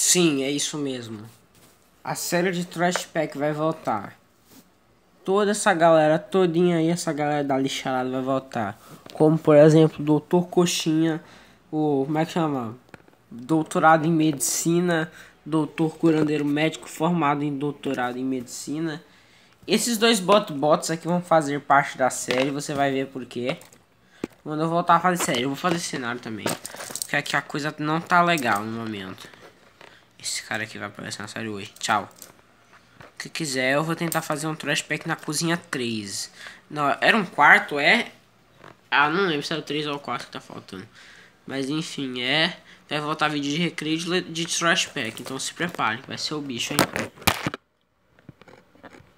Sim, é isso mesmo. A série de Trash Pack vai voltar. Toda essa galera todinha aí, essa galera da lixarada vai voltar. Como, por exemplo, Doutor Coxinha, o... como é que chama? Doutorado em Medicina, doutor curandeiro médico formado em doutorado em Medicina. Esses dois bot-bots aqui vão fazer parte da série, você vai ver por quê. Quando eu voltar a fazer série, eu vou fazer cenário também. Porque aqui a coisa não tá legal no momento. Esse cara aqui vai aparecer na série hoje. Tchau. Se quiser, eu vou tentar fazer um trash pack na cozinha 3. Não, era um quarto, é? Ah, não lembro se era o 3 ou o 4 que tá faltando. Mas enfim, é. Vai voltar vídeo de recreio de, de trash pack. Então se prepare, vai ser o bicho, hein?